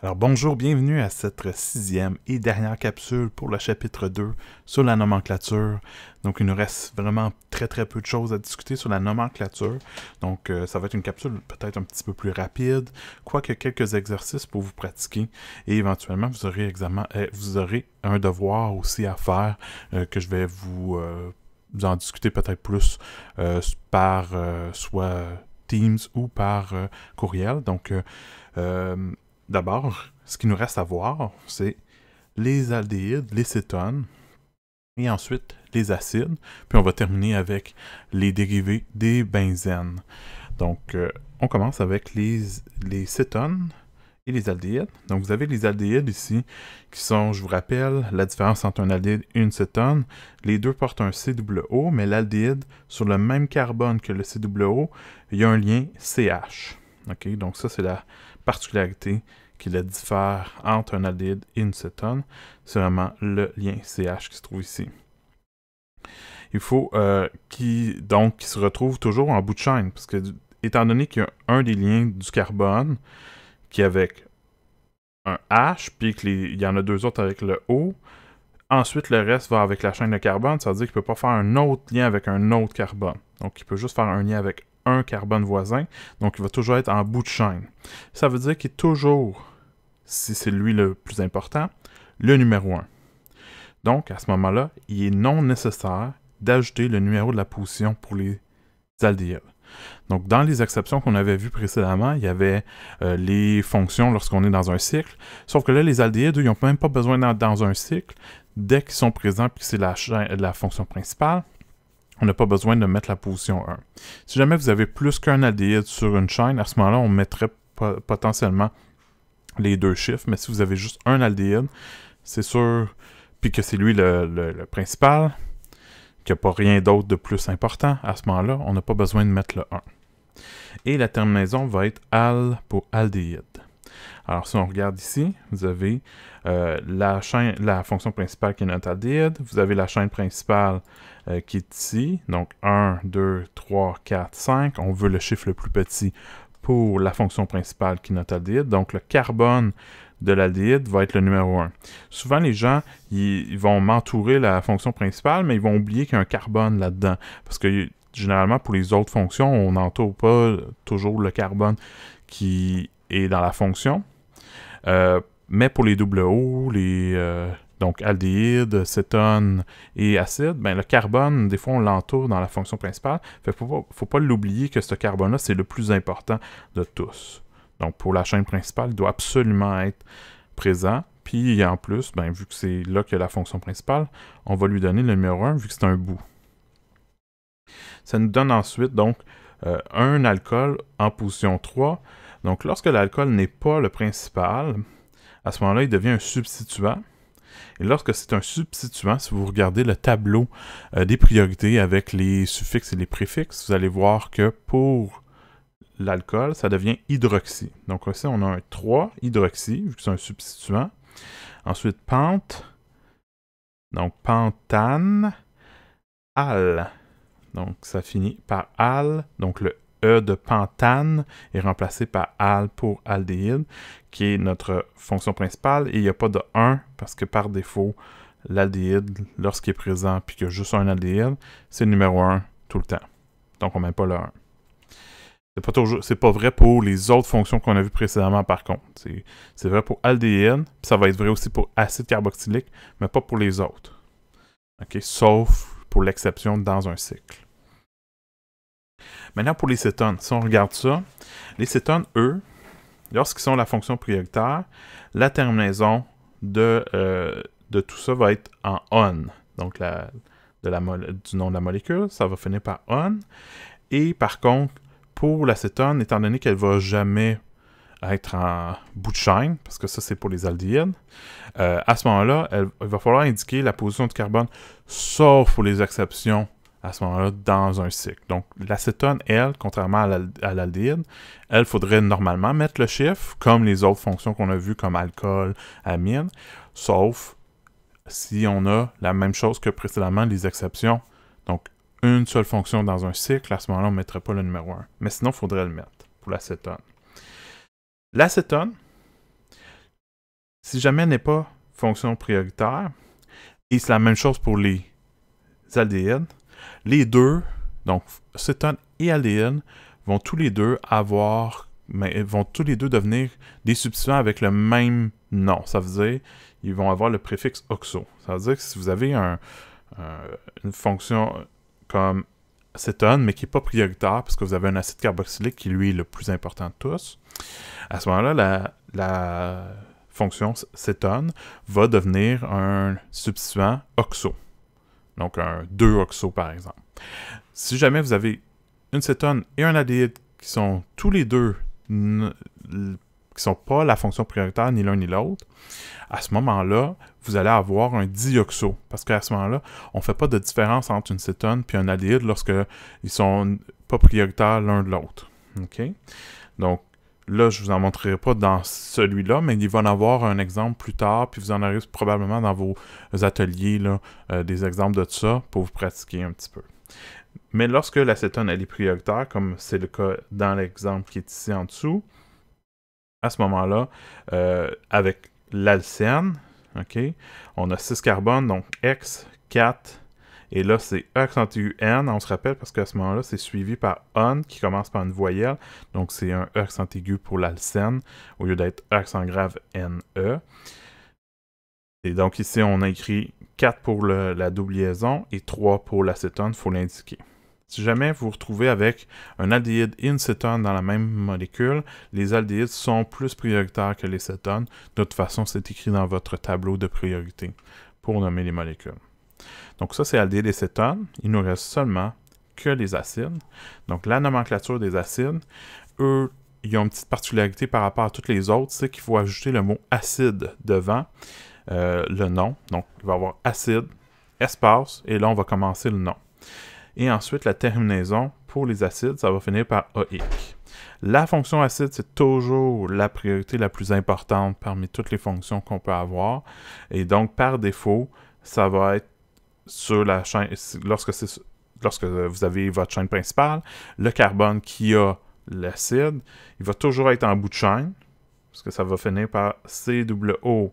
Alors bonjour, bienvenue à cette sixième et dernière capsule pour le chapitre 2 sur la nomenclature. Donc il nous reste vraiment très très peu de choses à discuter sur la nomenclature. Donc euh, ça va être une capsule peut-être un petit peu plus rapide, quoique quelques exercices pour vous pratiquer et éventuellement vous aurez, examen, euh, vous aurez un devoir aussi à faire euh, que je vais vous, vous en discuter peut-être plus par soit Teams ou par courriel. Donc D'abord, ce qui nous reste à voir, c'est les aldéhydes, les cétones, et ensuite les acides, puis on va terminer avec les dérivés des benzènes. Donc, euh, on commence avec les, les cétones et les aldéhydes. Donc, vous avez les aldéhydes ici, qui sont, je vous rappelle, la différence entre un aldéhyde et une cétone. Les deux portent un COO, mais l'aldéhyde, sur le même carbone que le COO, il y a un lien CH. Donc ça, c'est la particularité qui la diffère entre un aldéhyde et une cétone. C'est vraiment le lien CH qui se trouve ici. Il faut euh, qu'il se retrouve toujours en bout de chaîne, parce que étant donné qu'il y a un des liens du carbone qui est avec un H, puis qu'il y en a deux autres avec le O, ensuite le reste va avec la chaîne de carbone, ça veut dire qu'il ne peut pas faire un autre lien avec un autre carbone. Donc il peut juste faire un lien avec un carbone voisin, donc il va toujours être en bout de chaîne. Ça veut dire qu'il est toujours, si c'est lui le plus important, le numéro 1. Donc, à ce moment-là, il est non nécessaire d'ajouter le numéro de la position pour les aldéhydes. Donc, dans les exceptions qu'on avait vues précédemment, il y avait euh, les fonctions lorsqu'on est dans un cycle. Sauf que là, les aldéhydes, eux, ils n'ont même pas besoin d'être dans un cycle. Dès qu'ils sont présents, puis que c'est la fonction principale, on n'a pas besoin de mettre la position 1. Si jamais vous avez plus qu'un aldéhyde sur une chaîne, à ce moment-là, on mettrait potentiellement les deux chiffres, mais si vous avez juste un aldéhyde, c'est sûr, puis que c'est lui le, principal, qu'il n'y a pas rien d'autre de plus important, à ce moment-là, on n'a pas besoin de mettre le 1. Et la terminaison va être al pour aldéhyde. Alors, si on regarde ici, vous avez euh, la, chaîne, la fonction principale qui est notre aldéhyde, vous avez la chaîne principale euh, qui est ici. Donc 1, 2, 3, 4, 5. On veut le chiffre le plus petit pour la fonction principale qui est notre aldéhyde. Donc le carbone de l'aldéhyde va être le numéro 1. Souvent, les gens, ils, vont m'entourer la fonction principale, mais ils vont oublier qu'il y a un carbone là-dedans. Parce que généralement, pour les autres fonctions, on n'entoure pas toujours le carbone qui est dans la fonction. Euh, mais pour les double O, les, euh, donc aldéhyde, cétone et acide, ben, le carbone, des fois, on l'entoure dans la fonction principale. Il faut pas, faut pas l'oublier que ce carbone-là, c'est le plus important de tous. Donc, pour la chaîne principale, il doit absolument être présent. Puis, en plus, ben, vu que c'est là que la fonction principale, on va lui donner le numéro 1 vu que c'est un bout. Ça nous donne ensuite, donc, euh, un alcool en position 3. Donc, lorsque l'alcool n'est pas le principal, à ce moment-là, il devient un substituant. Et lorsque c'est un substituant, si vous regardez le tableau euh, des priorités avec les suffixes et les préfixes, vous allez voir que pour l'alcool, ça devient hydroxy. Donc ici, on a un 3 hydroxy, vu que c'est un substituant. Ensuite, pente. Donc pentane. Al. Donc ça finit par al. Donc le E de pentane est remplacé par al pour aldéhyde, qui est notre fonction principale. Et il n'y a pas de 1 parce que par défaut, l'aldéhyde, lorsqu'il est présent puis qu'il y a juste un aldéhyde, c'est le numéro 1 tout le temps. Donc on ne met pas le 1. C'est pas, pas, vrai pour les autres fonctions qu'on a vues précédemment, par contre. C'est vrai pour aldéhyde, ça va être vrai aussi pour acide carboxylique, mais pas pour les autres. Sauf pour l'exception dans un cycle. Maintenant, pour les cétones, si on regarde ça, les cétones, eux, lorsqu'ils sont la fonction prioritaire, la terminaison de, euh, de tout ça va être en on. Donc, de la du nom de la molécule, ça va finir par on. Et par contre, pour l'acétone, étant donné qu'elle ne va jamais être en bout de chaîne, parce que ça c'est pour les aldéhydes, euh, à ce moment-là, il va falloir indiquer la position de carbone, sauf pour les exceptions à ce moment-là dans un cycle. Donc, l'acétone, elle, contrairement à l'aldéhyde, elle faudrait normalement mettre le chiffre, comme les autres fonctions qu'on a vues, comme alcool, amine, sauf si on a la même chose que précédemment, les exceptions. Donc, une seule fonction dans un cycle, à ce moment-là, on ne mettrait pas le numéro 1. Mais sinon, il faudrait le mettre pour l'acétone. L'acétone, si jamais elle n'est pas fonction prioritaire, et c'est la même chose pour les aldéhydes, les deux, donc cétone et Alien, vont tous les deux avoir, vont tous les deux devenir des substituants avec le même nom. Ça veut dire, ils vont avoir le préfixe oxo. Ça veut dire que si vous avez euh, une fonction comme cétone, mais qui n'est pas prioritaire parce que vous avez un acide carboxylique qui, lui, est le plus important de tous, à ce moment-là, la, la fonction cétone va devenir un substituant oxo. Donc un 2-oxo par exemple. Si jamais vous avez une cétone et un aldéhyde qui sont tous les deux qui sont pas la fonction prioritaire ni l'un ni l'autre, à ce moment-là, vous allez avoir un dioxo. Parce qu'à ce moment-là, on ne fait pas de différence entre une cétone et un aldéhyde lorsque ils sont pas prioritaires l'un de l'autre. OK? Donc, Là, je vous en montrerai pas dans celui-là, mais il va en avoir un exemple plus tard, puis vous en aurez probablement dans vos ateliers là, euh, des exemples de tout ça pour vous pratiquer un petit peu. Mais lorsque l'acétone elle est prioritaire, comme c'est le cas dans l'exemple qui est ici en dessous, à ce moment-là, euh, avec l'alcène, on a 6 carbones, donc X, 4, et là, c'est e aigu n on se rappelle, parce qu'à ce moment-là, c'est suivi par ON qui commence par une voyelle. Donc, c'est un accent aigu pour l'alcène au lieu d'être accent grave N-E. Et donc, ici, on a écrit 4 pour la double liaison et 3 pour l'acétone, il faut l'indiquer. Si jamais vous vous retrouvez avec un aldéhyde et une cétone dans la même molécule, les aldéhydes sont plus prioritaires que les cétones. De toute façon, c'est écrit dans votre tableau de priorité pour nommer les molécules. Donc ça, c'est cétone Il nous reste seulement que les acides. Donc la nomenclature des acides, eux, ils ont une petite particularité par rapport à toutes les autres, c'est qu'il faut ajouter le mot acide devant euh, le nom. Donc il va y avoir acide, espace, et là on va commencer le nom. Et ensuite la terminaison pour les acides, ça va finir par oic. La fonction acide, c'est toujours la priorité la plus importante parmi toutes les fonctions qu'on peut avoir. Et donc par défaut, ça va être sur la chaîne, lorsque, lorsque vous avez votre chaîne principale, le carbone qui a l'acide, il va toujours être en bout de chaîne, parce que ça va finir par CWOOH,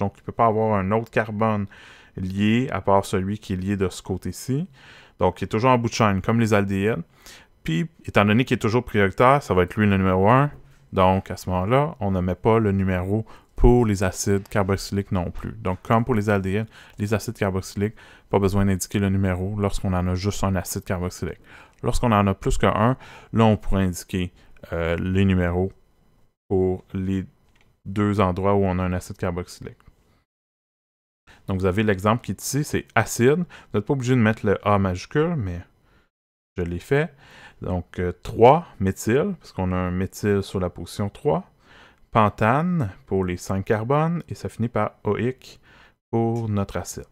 donc il ne peut pas avoir un autre carbone lié à part celui qui est lié de ce côté-ci. Donc il est toujours en bout de chaîne, comme les aldéhydes. Puis, étant donné qu'il est toujours prioritaire, ça va être lui le numéro 1. Donc à ce moment-là, on ne met pas le numéro pour les acides carboxyliques non plus. Donc, comme pour les aldéhydes, les acides carboxyliques, pas besoin d'indiquer le numéro lorsqu'on en a juste un acide carboxylique. Lorsqu'on en a plus qu'un, là, on pourrait indiquer euh, les numéros pour les deux endroits où on a un acide carboxylique. Donc, vous avez l'exemple qui est ici, c'est acide. Vous n'êtes pas obligé de mettre le A majuscule, mais je l'ai fait. Donc, 3 euh, méthyl parce qu'on a un méthyl sur la position 3. Pantane pour les 5 carbones et ça finit par OIC pour notre acide.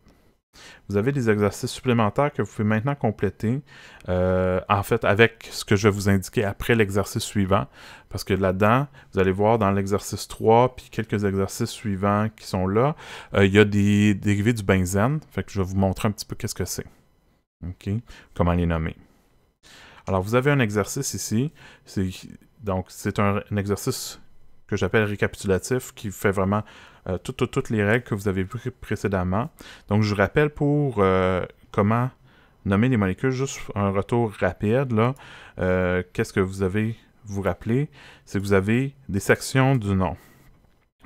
Vous avez des exercices supplémentaires que vous pouvez maintenant compléter, euh, en fait, avec ce que je vais vous indiquer après l'exercice suivant, parce que là-dedans, vous allez voir dans l'exercice 3, puis quelques exercices suivants qui sont là, euh, il y a des dérivés du benzène, fait que je vais vous montrer un petit peu qu'est-ce que c'est, OK, comment les nommer. Alors, vous avez un exercice ici, donc c'est un exercice que j'appelle récapitulatif, qui fait vraiment euh, toutes les règles que vous avez vues précédemment. Donc, je vous rappelle pour euh, comment nommer les molécules, juste un retour rapide, là, euh, qu'est-ce que vous avez vous rappeler, c'est que vous avez des sections du nom.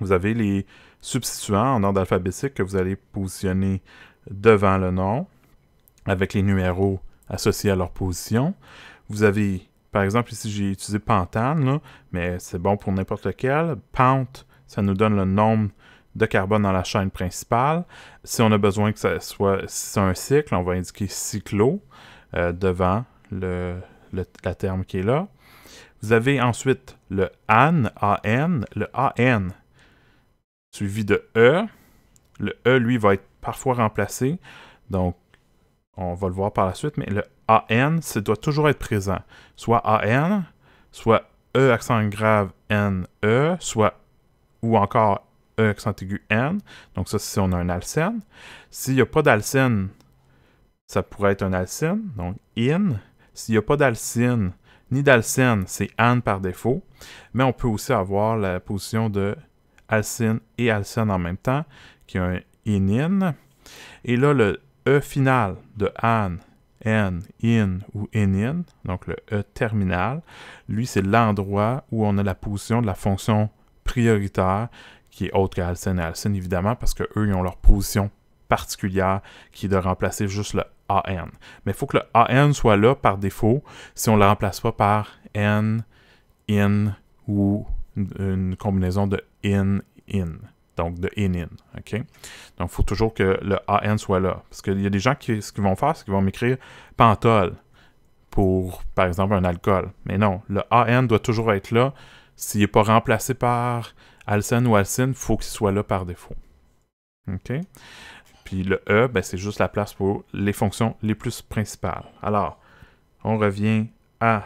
Vous avez les substituants en ordre alphabétique que vous allez positionner devant le nom, avec les numéros associés à leur position. Vous avez par exemple, ici, j'ai utilisé pentane, mais c'est bon pour n'importe lequel. Pente, ça nous donne le nombre de carbone dans la chaîne principale. Si on a besoin que ça soit un cycle, on va indiquer cyclo euh, devant le, la terme qui est là. Vous avez ensuite le AN, AN, le AN suivi de E. Le E, lui, va être parfois remplacé. Donc, on va le voir par la suite, mais le AN, ça doit toujours être présent. Soit AN, soit E accent grave N, E, soit ou encore E accent aigu N. Donc ça, si on a un alcène. S'il n'y a pas d'alcène, ça pourrait être un alcène, donc IN. S'il n'y a pas d'alcène, ni d'alcène, c'est AN par défaut. Mais on peut aussi avoir la position de alcène et alcène en même temps, qui est un IN-IN. Et là, le E final de an, n, in ou in-in », donc le E terminal, lui, c'est l'endroit où on a la position de la fonction prioritaire qui est autre qu'Alsen et Alsen, évidemment, parce qu'eux, ils ont leur position particulière qui est de remplacer juste le AN. Mais il faut que le AN soit là par défaut si on ne le remplace pas par N, IN ou une combinaison de IN, IN donc de in OK? Donc, il faut toujours que le AN soit là. Parce qu'il y a des gens qui, ce qu'ils vont faire, c'est qu'ils vont m'écrire pantol pour, par exemple, un alcool. Mais non, le AN doit toujours être là. S'il n'est pas remplacé par alcène ou alcine, il faut qu'il soit là par défaut. OK? Puis le E, ben, c'est juste la place pour les fonctions les plus principales. Alors, on revient à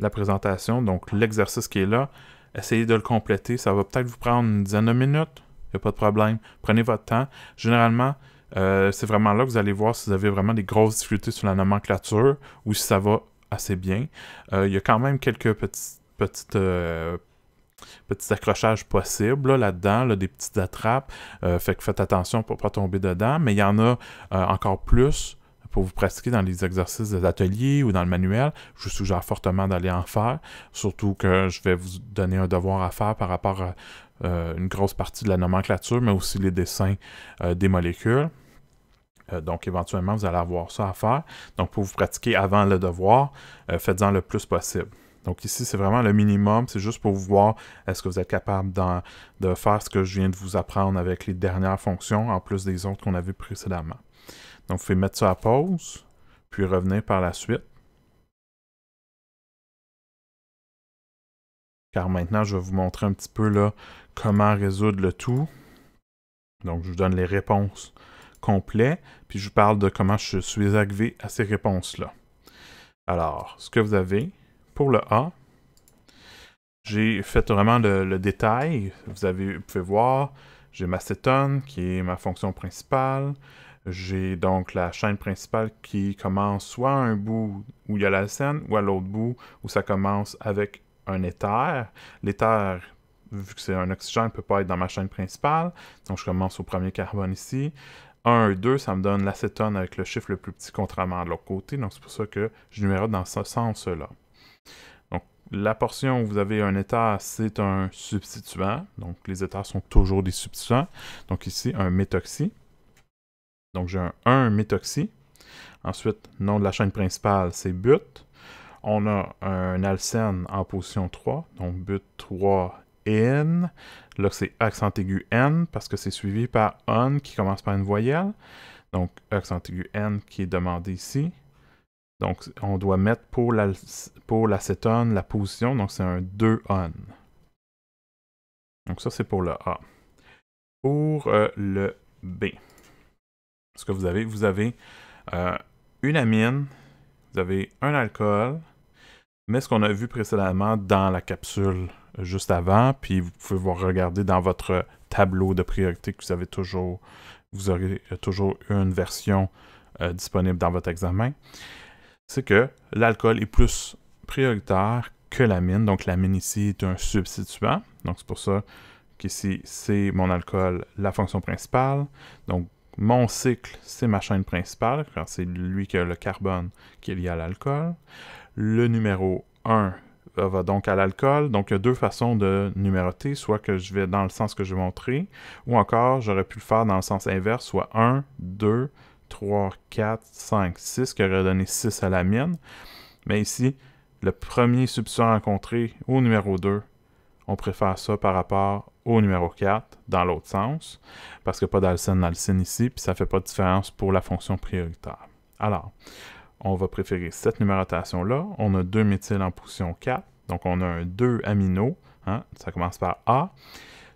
la présentation, donc l'exercice qui est là essayez de le compléter. Ça va peut-être vous prendre une dizaine de minutes. Il n'y a pas de problème. Prenez votre temps. Généralement, euh, c'est vraiment là que vous allez voir si vous avez vraiment des grosses difficultés sur la nomenclature ou si ça va assez bien. il euh, y a quand même quelques petits, petites, euh, petits accrochages possibles là-dedans, des petites attrapes. fait que faites attention pour ne pas tomber dedans. Mais il y en a encore plus pour vous pratiquer dans les exercices des ateliers ou dans le manuel, je vous suggère fortement d'aller en faire, surtout que je vais vous donner un devoir à faire par rapport à euh, une grosse partie de la nomenclature, mais aussi les dessins euh, des molécules. Euh, donc, éventuellement, vous allez avoir ça à faire. Donc, pour vous pratiquer avant le devoir, faites-en le plus possible. Donc ici, c'est vraiment le minimum. C'est juste pour vous voir est-ce que vous êtes capable de faire ce que je viens de vous apprendre avec les dernières fonctions, en plus des autres qu'on a vues précédemment. Donc, vous pouvez mettre ça à pause, puis revenir par la suite. Car maintenant, je vais vous montrer un petit peu là, comment résoudre le tout. Donc, je vous donne les réponses complètes, puis je vous parle de comment je suis arrivé à ces réponses-là. Alors, ce que vous avez pour le A, j'ai fait vraiment le, détail. Vous, avez, pu pouvez voir, j'ai ma cétone qui est ma fonction principale. J'ai donc la chaîne principale qui commence soit à un bout où il y a la scène ou à l'autre bout où ça commence avec un éther. L'éther, vu que c'est un oxygène, ne peut pas être dans ma chaîne principale. Donc je commence au premier carbone ici. 1 2, ça me donne l'acétone avec le chiffre le plus petit contrairement à l'autre côté. Donc c'est pour ça que je numérote dans ce sens-là. Donc la portion où vous avez un éther, c'est un substituant. Donc les éthers sont toujours des substituants. Donc ici, un méthoxy. Donc j'ai un 1 méthoxy. Ensuite, nom de la chaîne principale, c'est but. On a un alcène en position 3, donc but 3 n ». Là, c'est accent aigu n parce que c'est suivi par on qui commence par une voyelle. Donc accent aigu n qui est demandé ici. Donc on doit mettre pour l'acétone la, position, donc c'est un 2 on. Donc ça, c'est pour le A. Pour euh, le B ce que vous avez, vous avez euh, une amine, vous avez un alcool, mais ce qu'on a vu précédemment dans la capsule juste avant, puis vous pouvez voir regarder dans votre tableau de priorité que vous avez toujours, vous aurez toujours une version euh, disponible dans votre examen, c'est que l'alcool est plus prioritaire que l'amine. Donc l'amine ici est un substituant. Donc c'est pour ça qu'ici c'est mon alcool, la fonction principale. Donc mon cycle, c'est ma chaîne principale, quand c'est lui qui a le carbone qui est lié à l'alcool. Le numéro 1 va donc à l'alcool. Donc, il y a deux façons de numéroter, soit que je vais dans le sens que je vais montrer, ou encore, j'aurais pu le faire dans le sens inverse, soit 1, 2, 3, 4, 5, 6, qui aurait donné 6 à la mienne. Mais ici, le premier substituant rencontré au numéro 2, on préfère ça par rapport au au numéro 4 dans l'autre sens, parce qu'il n'y a pas d'alcène alcène ici, puis ça ne fait pas de différence pour la fonction prioritaire. Alors, on va préférer cette numérotation-là. On a deux méthyls en position 4, donc on a un 2 amino, hein, ça commence par A,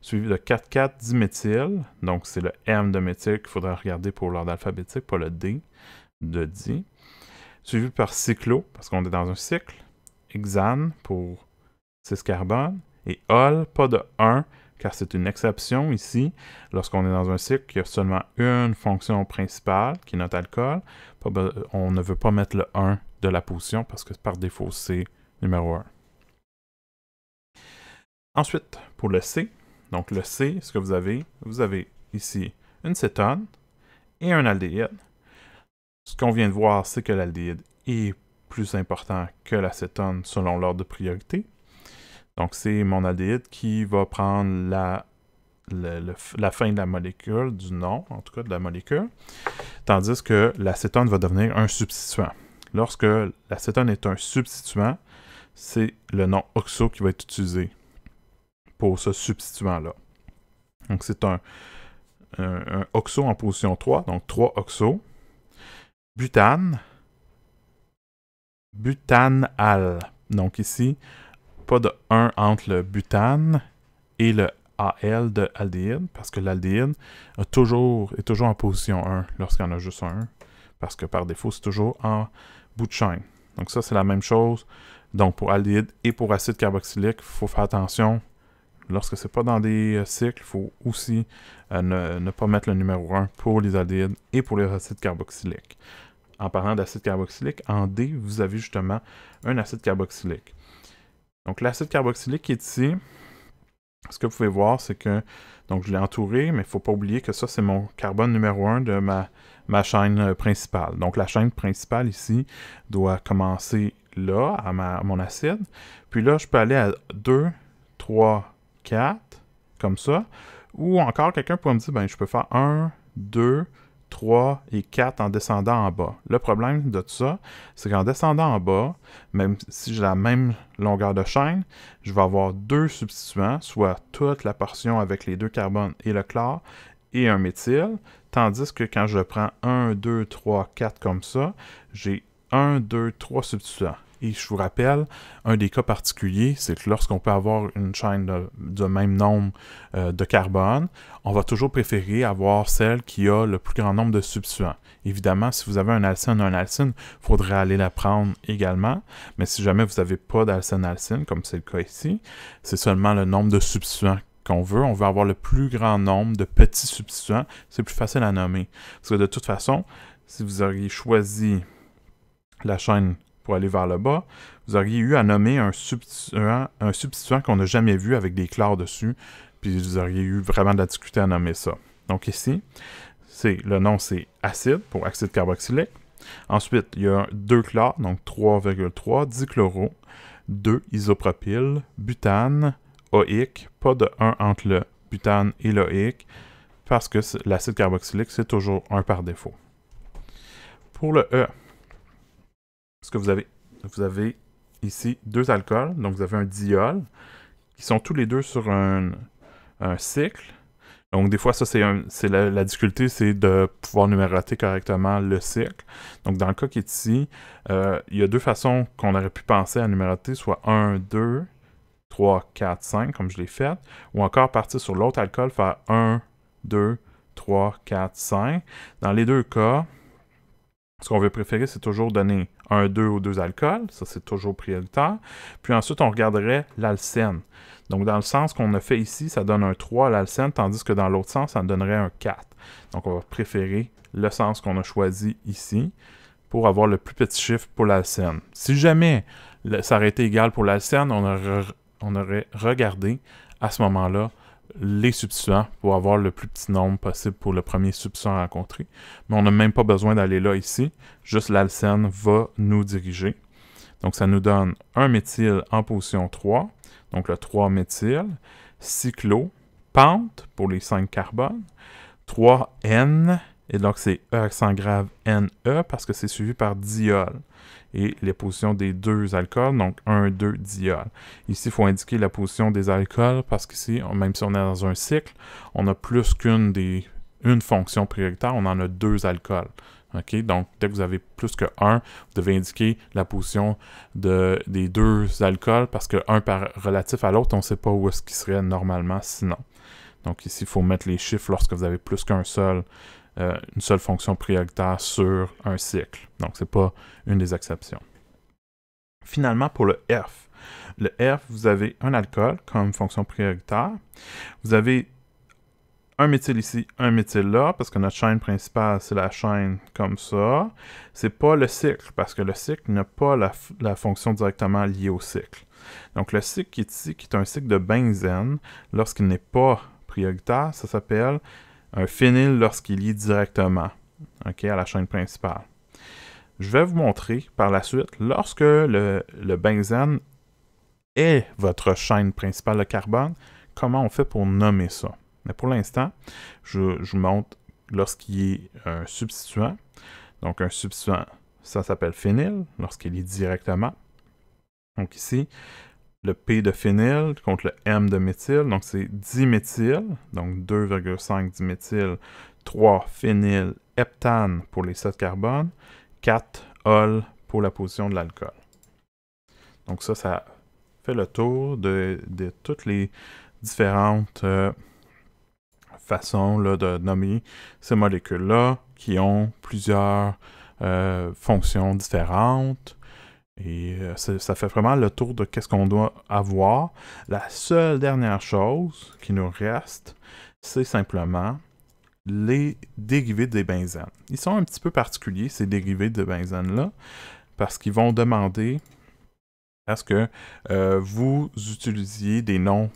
suivi de 4,4 diméthyl, donc c'est le M de méthyl qu'il faudrait regarder pour l'ordre alphabétique, pas le D de D. suivi par cyclo, parce qu'on est dans un cycle, hexane pour 6 carbone et ol, pas de 1, car c'est une exception ici. Lorsqu'on est dans un cycle qui a seulement une fonction principale, qui est notre alcool, on ne veut pas mettre le 1 de la position parce que par défaut, c'est numéro 1. Ensuite, pour le C, donc le C, ce que vous avez, vous avez ici une cétone et un aldéhyde. Ce qu'on vient de voir, c'est que l'aldéhyde est plus important que la cétone selon l'ordre de priorité. Donc, c'est mon aléhyde qui va prendre la, fin de la molécule, du nom, en tout cas de la molécule, tandis que l'acétone va devenir un substituant. Lorsque l'acétone est un substituant, c'est le nom oxo qui va être utilisé pour ce substituant-là. Donc, c'est un, oxo en position 3, donc 3 oxo. Butane, butanal. Donc, ici, de 1 entre le butane et le AL de aldéhyde, parce que l'aldéhyde toujours, est toujours en position 1 lorsqu'il y en a juste un, parce que par défaut, c'est toujours en bout de chaîne. Donc ça, c'est la même chose. Donc pour aldéhyde et pour acide carboxylique, il faut faire attention. Lorsque c'est pas dans des euh, cycles, il faut aussi euh, ne, pas mettre le numéro 1 pour les aldéhydes et pour les acides carboxyliques. En parlant d'acide carboxylique, en D, vous avez justement un acide carboxylique. Donc l'acide carboxylique qui est ici, ce que vous pouvez voir, c'est que donc je l'ai entouré, mais il ne faut pas oublier que ça, c'est mon carbone numéro 1 de ma, chaîne euh, principale. Donc la chaîne principale ici doit commencer là, à, mon acide. Puis là, je peux aller à 2, 3, 4, comme ça. Ou encore, quelqu'un pourrait me dire, ben, je peux faire 1, 2, 3 et 4 en descendant en bas. Le problème de tout ça, c'est qu'en descendant en bas, même si j'ai la même longueur de chaîne, je vais avoir deux substituants, soit toute la portion avec les deux carbones et le chlore, et un méthyl, tandis que quand je prends 1, 2, 3, 4 comme ça, j'ai 1, 2, 3 substituants. Et je vous rappelle, un des cas particuliers, c'est que lorsqu'on peut avoir une chaîne de, même nombre euh, de carbone, on va toujours préférer avoir celle qui a le plus grand nombre de substituants. Évidemment, si vous avez un alcène, un alcine, il faudrait aller la prendre également. Mais si jamais vous n'avez pas d'alcène, alcine, comme c'est le cas ici, c'est seulement le nombre de substituants qu'on veut. On veut avoir le plus grand nombre de petits substituants. C'est plus facile à nommer. Parce que de toute façon, si vous auriez choisi la chaîne pour aller vers le bas, vous auriez eu à nommer un substituant, qu'on n'a jamais vu avec des chlores dessus, puis vous auriez eu vraiment de la difficulté à nommer ça. Donc ici, c'est le nom c'est acide pour acide carboxylique. Ensuite, il y a deux chlores, donc 3,3, dichloro, 2 isopropyl, butane, oïque, pas de 1 entre le butane et l'oïque, parce que l'acide carboxylique, c'est toujours 1 par défaut. Pour le E, parce que vous avez, vous avez ici deux alcools. Donc, vous avez un diol qui sont tous les deux sur un, cycle. Donc, des fois, ça, c'est la, difficulté, c'est de pouvoir numéroter correctement le cycle. Donc, dans le cas qui est ici, euh, il y a deux façons qu'on aurait pu penser à numéroter, soit 1, 2, 3, 4, 5, comme je l'ai fait, ou encore partir sur l'autre alcool, faire 1, 2, 3, 4, 5. Dans les deux cas, ce qu'on veut préférer, c'est toujours donner un 2 ou deux alcools, ça c'est toujours prioritaire. Puis ensuite, on regarderait l'alcène. Donc, dans le sens qu'on a fait ici, ça donne un 3 à l'alcène, tandis que dans l'autre sens, ça donnerait un 4. Donc, on va préférer le sens qu'on a choisi ici pour avoir le plus petit chiffre pour l'alcène. Si jamais ça aurait été égal pour l'alcène, on aurait regardé à ce moment-là les substituants pour avoir le plus petit nombre possible pour le premier substituant rencontré. Mais on n'a même pas besoin d'aller là ici. Juste l'alcène va nous diriger. Donc ça nous donne un méthyl en position 3, donc le 3 méthyl cyclo, pente pour les 5 carbones, 3N, et donc c'est E accent grave NE parce que c'est suivi par diol et les positions des deux alcools, donc 1, 2 diol. Ici, il faut indiquer la position des alcools parce qu'ici, même si on est dans un cycle, on a plus qu'une des une fonction prioritaire, on en a deux alcools. Ok, Donc, dès que vous avez plus que un, vous devez indiquer la position de, des deux alcools parce que un relatif à l'autre, on ne sait pas où est-ce qu'il serait normalement sinon. Donc ici, il faut mettre les chiffres lorsque vous avez plus qu'un seul euh, une seule fonction prioritaire sur un cycle. Donc, ce n'est pas une des exceptions. Finalement, pour le F, le F, vous avez un alcool comme fonction prioritaire. Vous avez un méthyl ici, un méthyl là, parce que notre chaîne principale, c'est la chaîne comme ça. C'est pas le cycle, parce que le cycle n'a pas la, la, fonction directement liée au cycle. Donc le cycle qui est ici, qui est un cycle de benzène, lorsqu'il n'est pas prioritaire, ça s'appelle un phényl lorsqu'il est directement ok, à la chaîne principale. Je vais vous montrer par la suite, lorsque le, benzène est votre chaîne principale de carbone, comment on fait pour nommer ça. Mais pour l'instant, je, vous montre lorsqu'il est un substituant. Donc un substituant, ça s'appelle phényl, lorsqu'il est directement. Donc ici, le P de phényl contre le M de méthyl, Donc, c'est diméthyle, donc 2,5 diméthyl 3 phényl heptane pour les 7 carbones, 4 ol pour la position de l'alcool. Donc ça, ça fait le tour de, toutes les différentes euh, façons de nommer ces molécules-là qui ont plusieurs euh, fonctions différentes et euh, ça fait vraiment le tour de qu'est-ce qu'on doit avoir. La seule dernière chose qui nous reste, c'est simplement les dérivés des benzènes. Ils sont un petit peu particuliers, ces dérivés de benzène-là, parce qu'ils vont demander à ce que euh, vous utilisiez des noms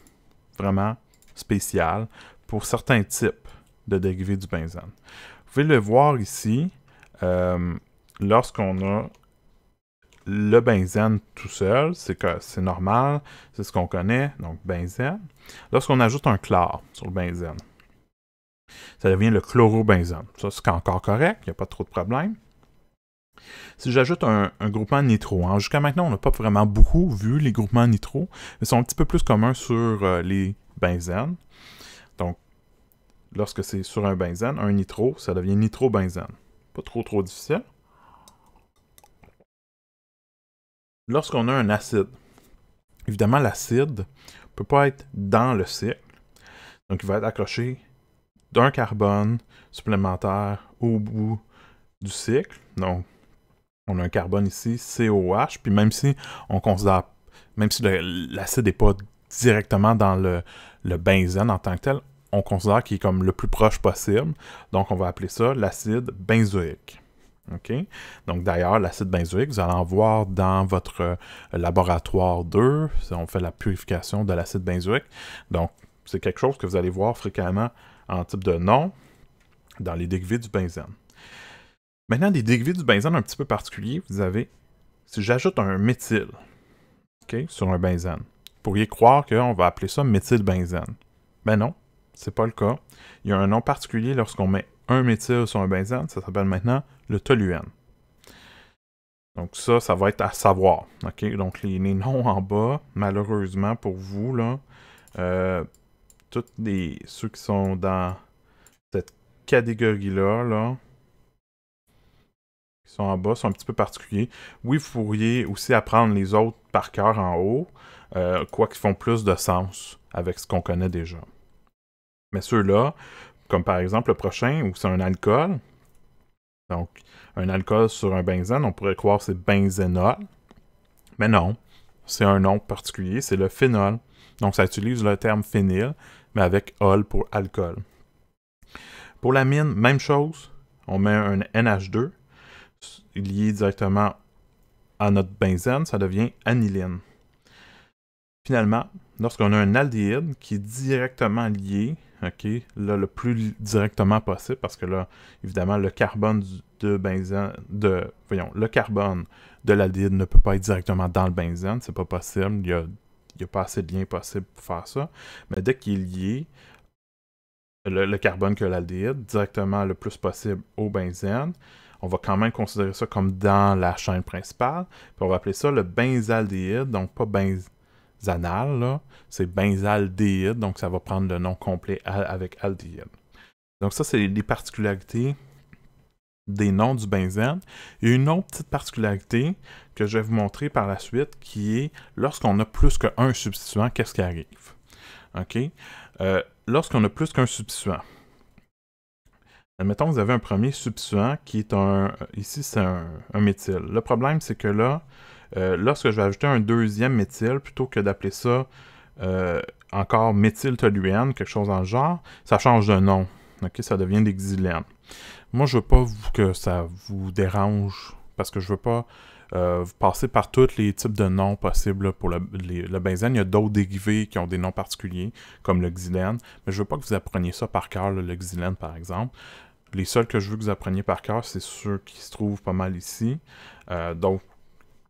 vraiment spéciaux pour certains types de dérivés du benzène. Vous pouvez le voir ici, euh, lorsqu'on a le benzène tout seul, c'est que c'est normal, c'est ce qu'on connaît, donc benzène. Lorsqu'on ajoute un chlore sur le benzène, ça devient le chlorobenzène. Ça, c'est encore correct, il n'y a pas trop de problème. Si j'ajoute un, groupement nitro, hein, jusqu'à maintenant, on n'a pas vraiment beaucoup vu les groupements nitro, mais sont un petit peu plus communs sur euh, les benzènes. Donc, lorsque c'est sur un benzène, un nitro, ça devient nitrobenzène. Pas trop trop difficile. lorsqu'on a un acide, évidemment, l'acide ne peut pas être dans le cycle. Donc, il va être accroché d'un carbone supplémentaire au bout du cycle. Donc, on a un carbone ici, COH. Puis même si on considère, même si l'acide n'est pas directement dans le, le benzène en tant que tel, on considère qu'il est comme le plus proche possible. Donc, on va appeler ça l'acide benzoïque. Donc d'ailleurs, l'acide benzoïque, vous allez en voir dans votre euh, laboratoire 2. On fait la purification de l'acide benzoïque. Donc c'est quelque chose que vous allez voir fréquemment en type de nom dans les dérivés du benzène. Maintenant, des dérivés du benzène un petit peu particuliers, vous avez, si j'ajoute un méthyle sur un benzène, vous pourriez croire qu'on va appeler ça méthylbenzène. Mais ben non, c'est pas le cas. Il y a un nom particulier lorsqu'on met un métier sur un benzène, ça s'appelle maintenant le toluène. Donc ça, ça va être à savoir. Donc les, noms en bas, malheureusement pour vous, là, euh, tous ceux qui sont dans cette catégorie-là, là, qui sont en bas, sont un petit peu particuliers. Oui, vous pourriez aussi apprendre les autres par cœur en haut, euh, quoi qu'ils font plus de sens avec ce qu'on connaît déjà. Mais ceux-là, comme par exemple le prochain où c'est un alcool. Donc, un alcool sur un benzène, on pourrait croire que c'est benzénol. Mais non, c'est un nom particulier, c'est le phénol. Donc, ça utilise le terme phényl, mais avec ol pour alcool. Pour l'amine, même chose. On met un NH2 lié directement à notre benzène, ça devient aniline. Finalement, lorsqu'on a un aldéhyde qui est directement lié OK? Là, le plus directement possible, parce que là, évidemment, le carbone de benzène, de, voyons, le carbone de l'aldéhyde ne peut pas être directement dans le benzène, c'est pas possible, il y a, pas assez de liens possibles pour faire ça. Mais dès qu'il est lié, le, carbone que l'aldéhyde, directement le plus possible au benzène, on va quand même considérer ça comme dans la chaîne principale, on va appeler ça le benzaldéhyde, donc pas benz anal, c'est benzaldéhyde, donc ça va prendre le nom complet avec aldéhyde. Donc ça, c'est les particularités des noms du benzène. Il y a une autre petite particularité que je vais vous montrer par la suite, qui est lorsqu'on a plus qu'un substituant, qu'est-ce qui arrive? OK? Euh, lorsqu'on a plus qu'un substituant, admettons, que vous avez un premier substituant qui est un... Ici, c'est un, un, méthyle. Le problème, c'est que là, euh, lorsque je vais ajouter un deuxième méthyl, plutôt que d'appeler ça encore euh, encore méthyltoluène, quelque chose dans le genre, ça change de nom. ça devient des xylènes. Moi, je veux pas que ça vous dérange parce que je veux pas euh, passer par tous les types de noms possibles pour le, le benzène. Il y a d'autres dérivés qui ont des noms particuliers, comme le xylène, mais je ne veux pas que vous appreniez ça par cœur, le xylène par exemple. Les seuls que je veux que vous appreniez par cœur, c'est ceux qui se trouvent pas mal ici. donc,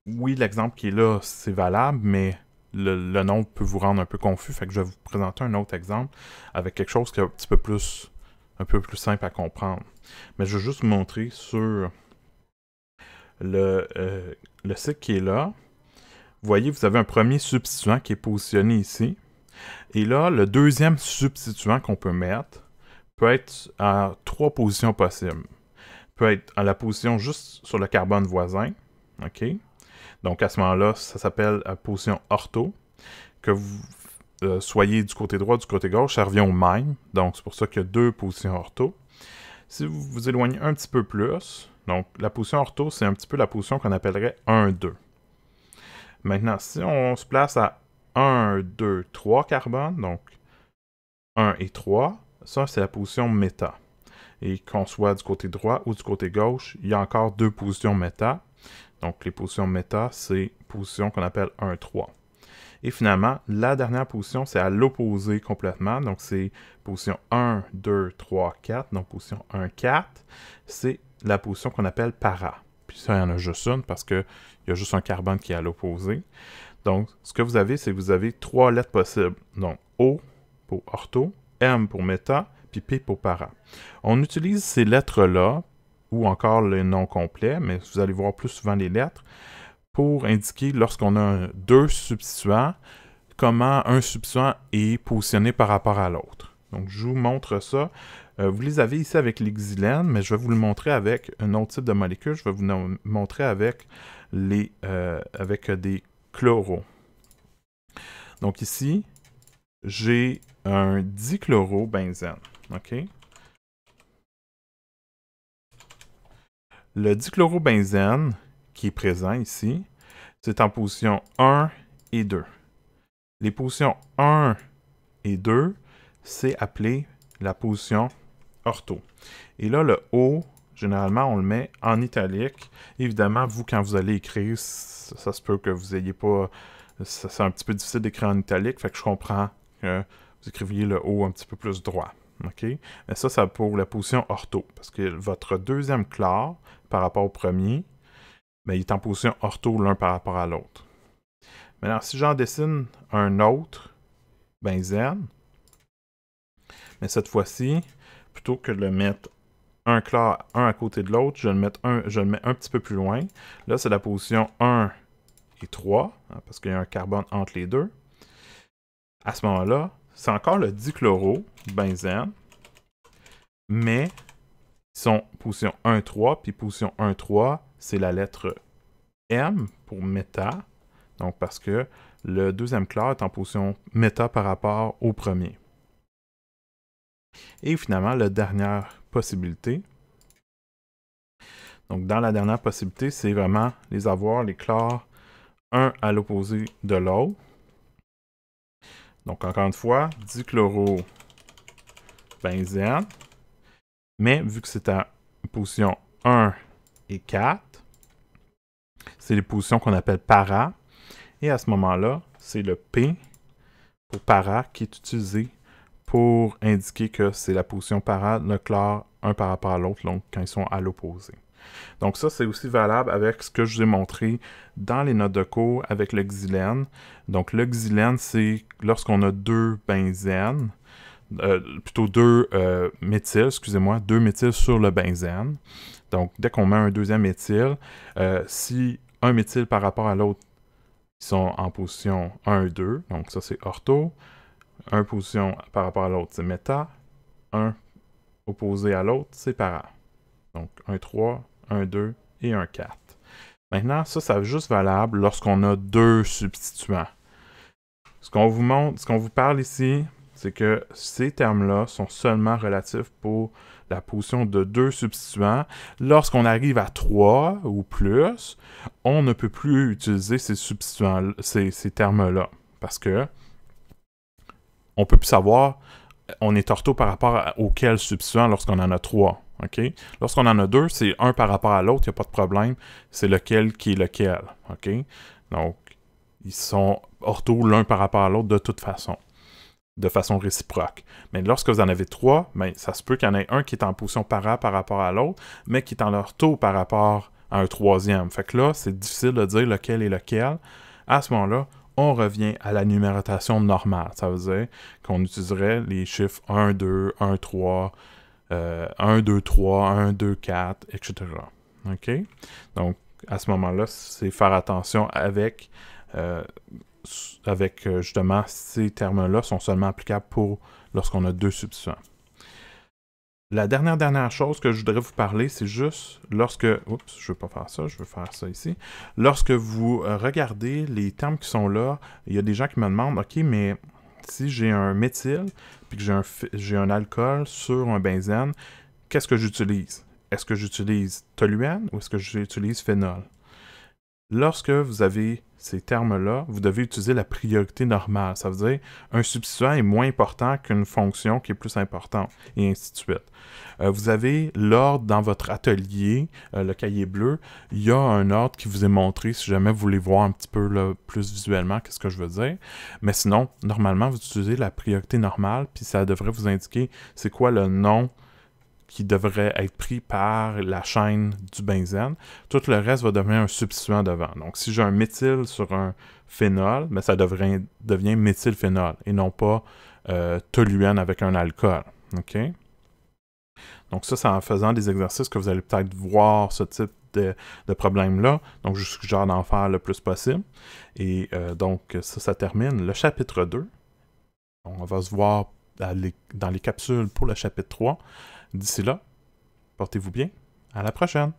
oui, l'exemple qui est là, c'est valable, mais le, nombre nom peut vous rendre un peu confus. Fait que je vais vous présenter un autre exemple avec quelque chose qui est un petit peu plus, un peu plus simple à comprendre. Mais je vais juste vous montrer sur le, euh, site qui est là. Vous voyez, vous avez un premier substituant qui est positionné ici. Et là, le deuxième substituant qu'on peut mettre peut être à trois positions possibles. Peut être à la position juste sur le carbone voisin, OK? Donc à ce moment-là, ça s'appelle la position ortho. Que vous euh, soyez du côté droit, ou du côté gauche, ça revient au même. Donc c'est pour ça qu'il y a deux positions ortho. Si vous vous éloignez un petit peu plus, donc la position ortho, c'est un petit peu la position qu'on appellerait 1-2. Maintenant, si on se place à 1, 2, 3 carbone, donc 1 et 3, ça c'est la position méta. Et qu'on soit du côté droit ou du côté gauche, il y a encore deux positions méta. Donc les positions méta, c'est position qu'on appelle 1-3. Et finalement, la dernière position, c'est à l'opposé complètement. Donc c'est position 1, 2, 3, 4. Donc position 1, 4, c'est la position qu'on appelle para. Puis ça, il y en a juste une parce qu'il y a juste un carbone qui est à l'opposé. Donc ce que vous avez, c'est que vous avez trois lettres possibles. Donc O pour ortho, M pour méta, puis P pour para. On utilise ces lettres-là ou encore le nom complet, mais vous allez voir plus souvent les lettres, pour indiquer lorsqu'on a deux substituants, comment un substituant est positionné par rapport à l'autre. Donc, je vous montre ça. Euh, vous les avez ici avec l'exilène, mais je vais vous le montrer avec un autre type de molécule. Je vais vous le montrer avec, les, euh, avec des chloros. Donc ici, j'ai un dichlorobenzène. OK? Le dichlorobenzène, qui est présent ici, c'est en position 1 et 2. Les positions 1 et 2, c'est appelé la position ortho. Et là, le O, généralement, on le met en italique. Évidemment, vous, quand vous allez écrire, ça, se peut que vous n'ayez pas... C'est un petit peu difficile d'écrire en italique, fait que je comprends que vous écriviez le O un petit peu plus droit. OK? Mais ça, ça pour la position ortho. Parce que votre deuxième chlore par rapport au premier, mais ben, il est en position ortho l'un par rapport à l'autre. Maintenant, si j'en dessine un autre benzène, mais cette fois-ci, plutôt que de le mettre un chlore un à côté de l'autre, je, le mets un, je le mets un petit peu plus loin. Là, c'est la position 1 et 3, hein, parce qu'il y a un carbone entre les deux. À ce moment-là, c'est encore le dichloro, benzène, mais ils sont position 1,3, puis position 1,3, c'est la lettre M pour méta. Donc, parce que le deuxième chlore est en position méta par rapport au premier. Et finalement, la dernière possibilité. Donc, dans la dernière possibilité, c'est vraiment les avoir, les chlores, un à l'opposé de l'autre. Donc, encore une fois, dichloro-benzène, Mais vu que c'est à position 1 et 4, c'est les positions qu'on appelle para. Et à ce moment-là, c'est le P pour para qui est utilisé pour indiquer que c'est la position para, le chlore, un par rapport à l'autre, donc quand ils sont à l'opposé. Donc ça, c'est aussi valable avec ce que je vous ai montré dans les notes de cours avec le xylène. Donc le xylène, c'est lorsqu'on a deux benzènes, euh, plutôt deux euh, excusez-moi, deux méthyles sur le benzène. Donc dès qu'on met un deuxième méthyl, euh, si un méthyl par rapport à l'autre, ils sont en position 1 et 2, donc ça c'est ortho. Un position par rapport à l'autre, c'est méta. Un opposé à l'autre, c'est para. Donc 1, 3, un 2 et un 4. Maintenant, ça, ça juste valable lorsqu'on a deux substituants. Ce qu'on vous montre, ce qu'on vous parle ici, c'est que ces termes-là sont seulement relatifs pour la position de deux substituants. Lorsqu'on arrive à trois ou plus, on ne peut plus utiliser ces substituants, ces, termes-là, parce que on peut plus savoir on est torto par rapport auxquels auquel substituant lorsqu'on en a trois. Lorsqu'on en a deux, c'est un par rapport à l'autre, il n'y a pas de problème. C'est lequel qui est lequel. Donc, ils sont hors taux l'un par rapport à l'autre de toute façon, de façon réciproque. Mais lorsque vous en avez trois, ben, ça se peut qu'il y en ait un qui est en position para par rapport à l'autre, mais qui est en taux par rapport à un troisième. Fait que là, c'est difficile de dire lequel est lequel. À ce moment-là, on revient à la numérotation normale. Ça veut dire qu'on utiliserait les chiffres 1, 2, 1, 3, 1, 2, 3, 1, 2, 4, etc. OK? Donc, à ce moment-là, c'est faire attention avec, euh, avec euh, justement ces termes-là sont seulement applicables pour lorsqu'on a deux substituants. La dernière, dernière chose que je voudrais vous parler, c'est juste lorsque... Oups, je ne veux pas faire ça, je veux faire ça ici. Lorsque vous euh, regardez les termes qui sont là, il y a des gens qui me demandent, OK, mais si j'ai un méthyle puis que j'ai un, j'ai un alcool sur un benzène, qu'est-ce que j'utilise? Est-ce que j'utilise toluène ou est-ce que j'utilise phénol? Lorsque vous avez ces termes-là, vous devez utiliser la priorité normale. Ça veut dire un substituant est moins important qu'une fonction qui est plus importante, et ainsi de suite. Euh, vous avez l'ordre dans votre atelier, euh, le cahier bleu. Il y a un ordre qui vous est montré si jamais vous voulez voir un petit peu plus visuellement qu'est-ce que je veux dire. Mais sinon, normalement, vous utilisez la priorité normale, puis ça devrait vous indiquer c'est quoi le nom qui devrait être pris par la chaîne du benzène. Tout le reste va devenir un substituant devant. Donc, si j'ai un méthyl sur un phénol, mais ben, ça devrait, devient méthylphénol et non pas euh, toluène avec un alcool. Donc, ça, c'est en faisant des exercices que vous allez peut-être voir ce type de, problème-là. Donc, je vous suggère d'en faire le plus possible. Et euh, donc, ça, ça termine le chapitre 2. On va se voir dans les capsules pour le chapitre 3. D'ici là, portez-vous bien. À la prochaine.